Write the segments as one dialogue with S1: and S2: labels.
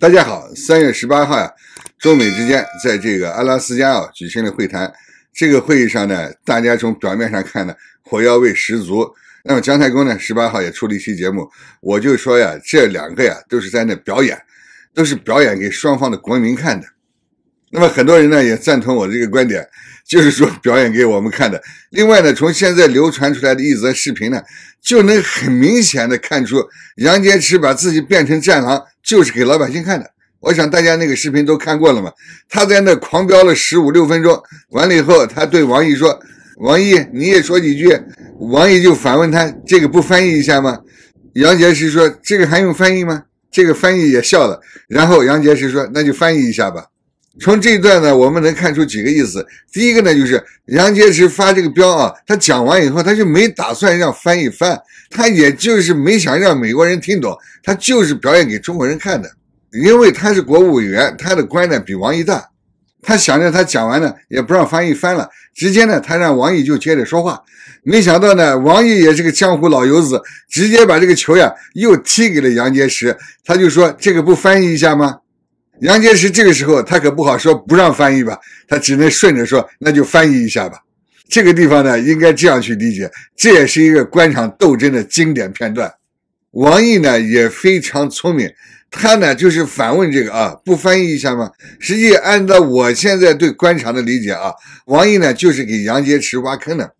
S1: 大家好，三月十八号呀，中美之间在这个阿拉斯加啊举行了会谈。这个会议上呢，大家从表面上看呢，火药味十足。那么姜太公呢，十八号也出了一期节目，我就说呀，这两个呀都是在那表演，都是表演给双方的国民看的。那么很多人呢也赞同我这个观点，就是说表演给我们看的。另外呢，从现在流传出来的一则视频呢，就能很明显的看出杨洁篪把自己变成战狼。就是给老百姓看的，我想大家那个视频都看过了嘛。他在那狂飙了十五六分钟，完了以后，他对王毅说：“王毅，你也说几句。”王毅就反问他：“这个不翻译一下吗？”杨洁篪说：“这个还用翻译吗？”这个翻译也笑了，然后杨洁篪说：“那就翻译一下吧。”从这一段呢，我们能看出几个意思。第一个呢，就是杨洁篪发这个标啊，他讲完以后，他就没打算让翻译翻，他也就是没想让美国人听懂，他就是表演给中国人看的。因为他是国务委员，他的官呢比王毅大，他想着他讲完呢也不让翻译翻了，直接呢他让王毅就接着说话。没想到呢，王毅也是个江湖老油子，直接把这个球呀又踢给了杨洁篪，他就说这个不翻译一下吗？杨洁篪这个时候，他可不好说不让翻译吧，他只能顺着说，那就翻译一下吧。这个地方呢，应该这样去理解，这也是一个官场斗争的经典片段。王毅呢也非常聪明，他呢就是反问这个啊，不翻译一下吗？实际按照我现在对官场的理解啊，王毅呢就是给杨洁篪挖坑的。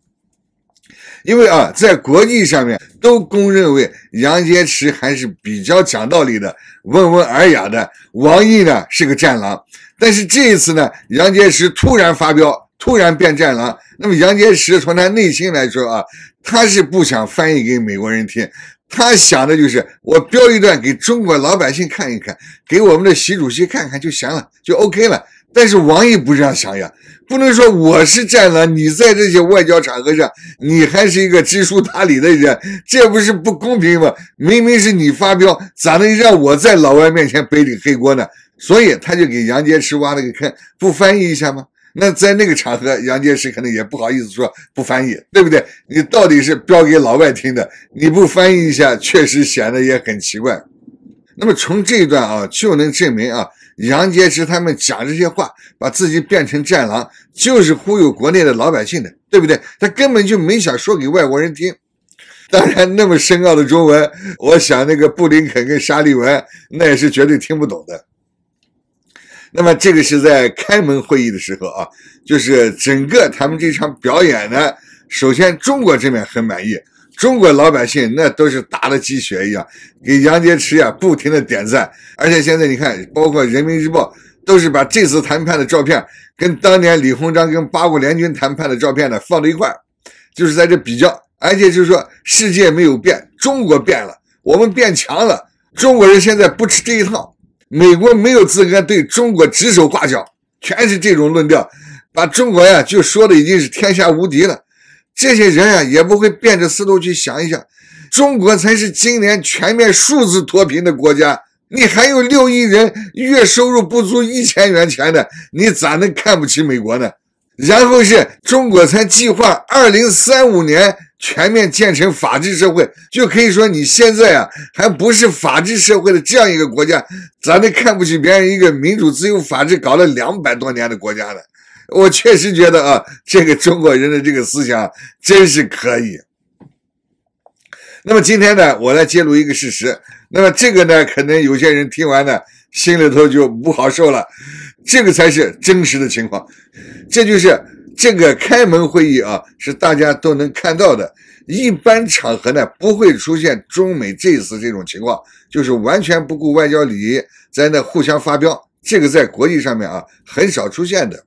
S1: 因为啊，在国际上面都公认为杨洁篪还是比较讲道理的、温文尔雅的，王毅呢是个战狼。但是这一次呢，杨洁篪突然发飙，突然变战狼。那么杨洁篪从他内心来说啊，他是不想翻译给美国人听，他想的就是我标一段给中国老百姓看一看，给我们的习主席看看就行了，就 OK 了。但是王毅不这样想呀，不能说我是战狼，你在这些外交场合上，你还是一个知书达理的人，这不是不公平吗？明明是你发飙，咋能让我在老外面前背这个黑锅呢？所以他就给杨洁篪挖了个坑，不翻译一下吗？那在那个场合，杨洁篪可能也不好意思说不翻译，对不对？你到底是标给老外听的，你不翻译一下，确实显得也很奇怪。那么从这一段啊，就能证明啊。杨洁篪他们讲这些话，把自己变成战狼，就是忽悠国内的老百姓的，对不对？他根本就没想说给外国人听。当然，那么深奥的中文，我想那个布林肯跟沙利文那也是绝对听不懂的。那么，这个是在开门会议的时候啊，就是整个他们这场表演呢，首先中国这边很满意。中国老百姓那都是打了鸡血一样，给杨洁篪呀不停的点赞，而且现在你看，包括人民日报都是把这次谈判的照片跟当年李鸿章跟八国联军谈判的照片呢放到一块就是在这比较，而且就是说世界没有变，中国变了，我们变强了，中国人现在不吃这一套，美国没有资格对中国指手画脚，全是这种论调，把中国呀就说的已经是天下无敌了。这些人啊，也不会变着思路去想一想，中国才是今年全面数字脱贫的国家。你还有六亿人月收入不足一千元钱的，你咋能看不起美国呢？然后是中国才计划二零三五年全面建成法治社会，就可以说你现在啊还不是法治社会的这样一个国家，咋能看不起别人一个民主、自由、法治搞了两百多年的国家呢？我确实觉得啊，这个中国人的这个思想真是可以。那么今天呢，我来揭露一个事实。那么这个呢，可能有些人听完呢，心里头就不好受了。这个才是真实的情况。这就是这个开门会议啊，是大家都能看到的。一般场合呢，不会出现中美这次这种情况，就是完全不顾外交礼仪，在那互相发飙。这个在国际上面啊，很少出现的。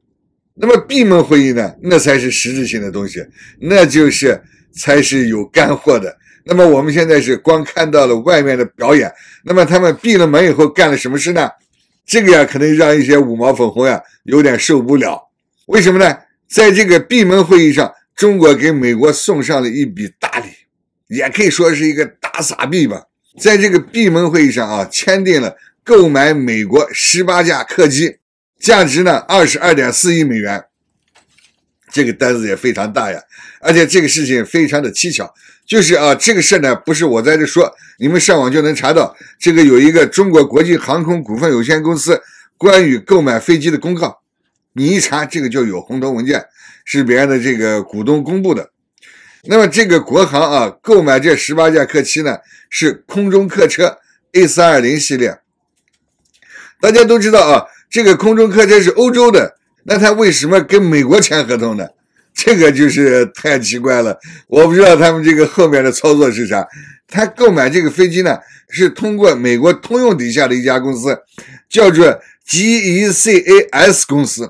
S1: 那么闭门会议呢？那才是实质性的东西，那就是才是有干货的。那么我们现在是光看到了外面的表演，那么他们闭了门以后干了什么事呢？这个呀，可能让一些五毛粉红呀有点受不了。为什么呢？在这个闭门会议上，中国给美国送上了一笔大礼，也可以说是一个大撒币吧。在这个闭门会议上啊，签订了购买美国十八架客机。价值呢二十二点四亿美元，这个单子也非常大呀，而且这个事情非常的蹊跷，就是啊，这个事呢不是我在这说，你们上网就能查到，这个有一个中国国际航空股份有限公司关于购买飞机的公告，你一查这个就有红头文件，是别人的这个股东公布的。那么这个国航啊，购买这十八架客机呢是空中客车 A 三二零系列，大家都知道啊。这个空中客车是欧洲的，那他为什么跟美国签合同呢？这个就是太奇怪了，我不知道他们这个后面的操作是啥。他购买这个飞机呢，是通过美国通用底下的一家公司，叫做 GECAS 公司。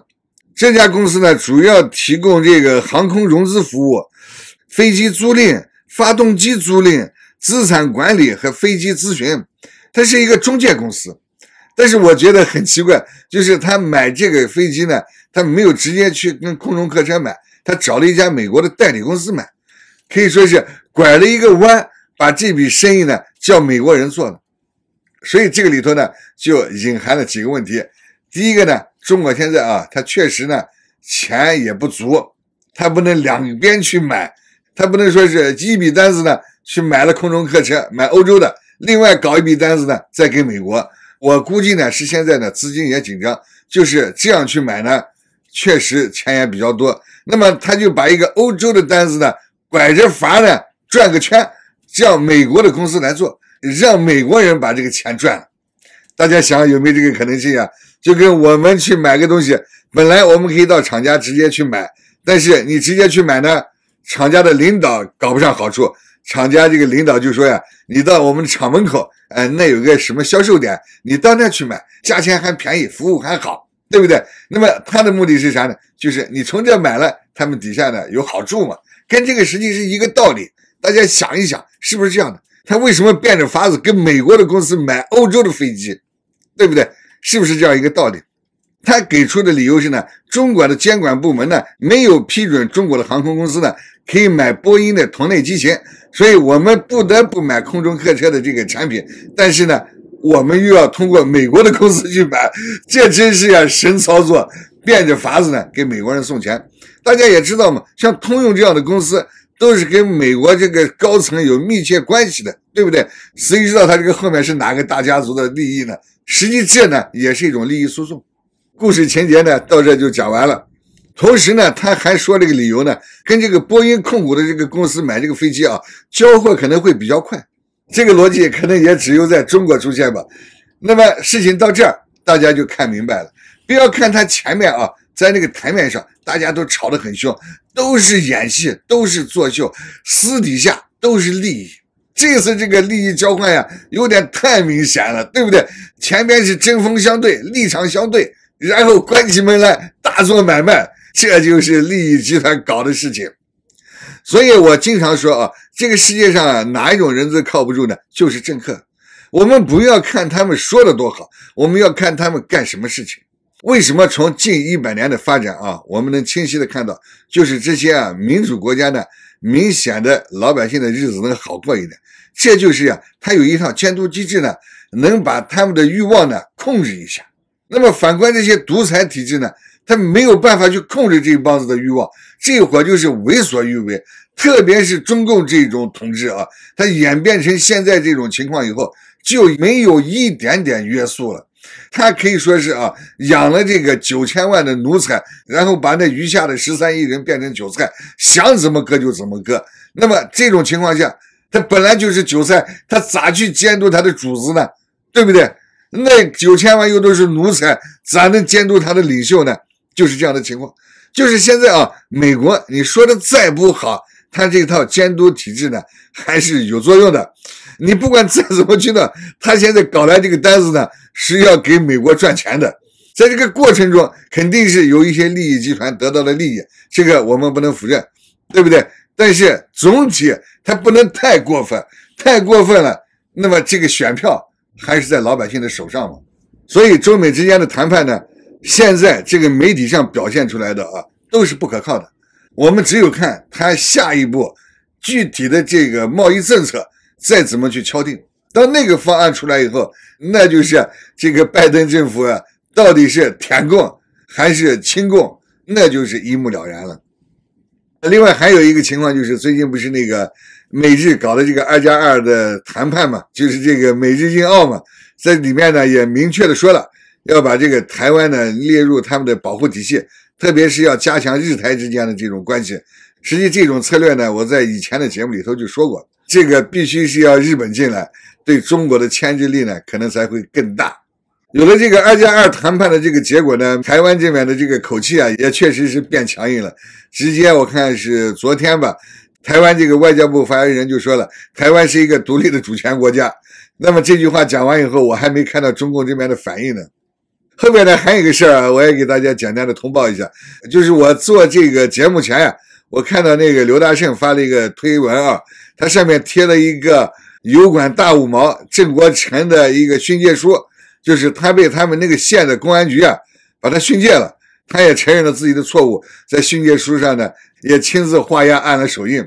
S1: 这家公司呢，主要提供这个航空融资服务、飞机租赁、发动机租赁、资产管理和飞机咨询，它是一个中介公司。但是我觉得很奇怪，就是他买这个飞机呢，他没有直接去跟空中客车买，他找了一家美国的代理公司买，可以说是拐了一个弯，把这笔生意呢叫美国人做了。所以这个里头呢就隐含了几个问题。第一个呢，中国现在啊，它确实呢钱也不足，它不能两边去买，它不能说是一笔单子呢去买了空中客车买欧洲的，另外搞一笔单子呢再给美国。我估计呢是现在呢资金也紧张，就是这样去买呢，确实钱也比较多。那么他就把一个欧洲的单子呢拐着法呢转个圈，叫美国的公司来做，让美国人把这个钱赚了。大家想有没有这个可能性啊？就跟我们去买个东西，本来我们可以到厂家直接去买，但是你直接去买呢，厂家的领导搞不上好处。厂家这个领导就说呀：“你到我们厂门口，哎，那有个什么销售点，你到那去买，价钱还便宜，服务还好，对不对？那么他的目的是啥呢？就是你从这买了，他们底下呢有好处嘛，跟这个实际是一个道理。大家想一想，是不是这样的？他为什么变着法子跟美国的公司买欧洲的飞机，对不对？是不是这样一个道理？”他给出的理由是呢，中国的监管部门呢没有批准中国的航空公司呢可以买波音的同类机型，所以我们不得不买空中客车的这个产品。但是呢，我们又要通过美国的公司去买，这真是要神操作，变着法子呢给美国人送钱。大家也知道嘛，像通用这样的公司都是跟美国这个高层有密切关系的，对不对？谁知道他这个后面是哪个大家族的利益呢？实际这呢也是一种利益输送。故事情节呢，到这就讲完了。同时呢，他还说这个理由呢，跟这个波音控股的这个公司买这个飞机啊，交货可能会比较快。这个逻辑可能也只有在中国出现吧。那么事情到这儿，大家就看明白了。不要看他前面啊，在那个台面上大家都吵得很凶，都是演戏，都是作秀，私底下都是利益。这次这个利益交换呀，有点太明显了，对不对？前面是针锋相对，立场相对。然后关起门来大做买卖，这就是利益集团搞的事情。所以我经常说啊，这个世界上啊，哪一种人最靠不住呢？就是政客。我们不要看他们说的多好，我们要看他们干什么事情。为什么从近一百年的发展啊，我们能清晰的看到，就是这些啊民主国家呢，明显的老百姓的日子能好过一点，这就是啊，他有一套监督机制呢，能把他们的欲望呢控制一下。那么反观这些独裁体制呢，他没有办法去控制这一帮子的欲望，这伙就是为所欲为。特别是中共这种统治啊，它演变成现在这种情况以后，就没有一点点约束了。他可以说是啊，养了这个九千万的奴才，然后把那余下的十三亿人变成韭菜，想怎么割就怎么割。那么这种情况下，他本来就是韭菜，他咋去监督他的主子呢？对不对？那九千万又都是奴才，咋能监督他的领袖呢？就是这样的情况，就是现在啊，美国你说的再不好，他这套监督体制呢还是有作用的。你不管再怎么去弄，他现在搞来这个单子呢是要给美国赚钱的，在这个过程中肯定是有一些利益集团得到了利益，这个我们不能否认，对不对？但是总体他不能太过分，太过分了，那么这个选票。还是在老百姓的手上嘛，所以中美之间的谈判呢，现在这个媒体上表现出来的啊，都是不可靠的。我们只有看他下一步具体的这个贸易政策再怎么去敲定，到那个方案出来以后，那就是这个拜登政府啊，到底是舔共还是亲共，那就是一目了然了。另外还有一个情况就是，最近不是那个。美日搞的这个二加二的谈判嘛，就是这个美日印澳嘛，在里面呢也明确的说了要把这个台湾呢列入他们的保护体系，特别是要加强日台之间的这种关系。实际这种策略呢，我在以前的节目里头就说过，这个必须是要日本进来，对中国的牵制力呢可能才会更大。有了这个二加二谈判的这个结果呢，台湾这边的这个口气啊也确实是变强硬了，直接我看是昨天吧。台湾这个外交部发言人就说了，台湾是一个独立的主权国家。那么这句话讲完以后，我还没看到中共这边的反应呢。后面呢还有一个事儿啊，我也给大家简单的通报一下，就是我做这个节目前呀，我看到那个刘大胜发了一个推文啊，他上面贴了一个油管大五毛郑国成的一个训诫书，就是他被他们那个县的公安局啊把他训诫了。他也承认了自己的错误，在训诫书上呢，也亲自画押按了手印。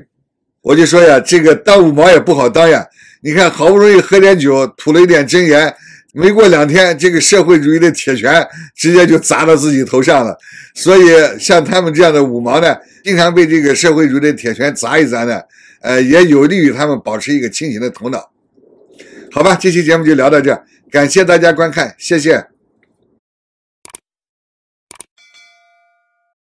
S1: 我就说呀，这个当五毛也不好当呀！你看，好不容易喝点酒，吐了一点真言，没过两天，这个社会主义的铁拳直接就砸到自己头上了。所以，像他们这样的五毛呢，经常被这个社会主义的铁拳砸一砸呢，呃，也有利于他们保持一个清醒的头脑。好吧，这期节目就聊到这，感谢大家观看，谢谢。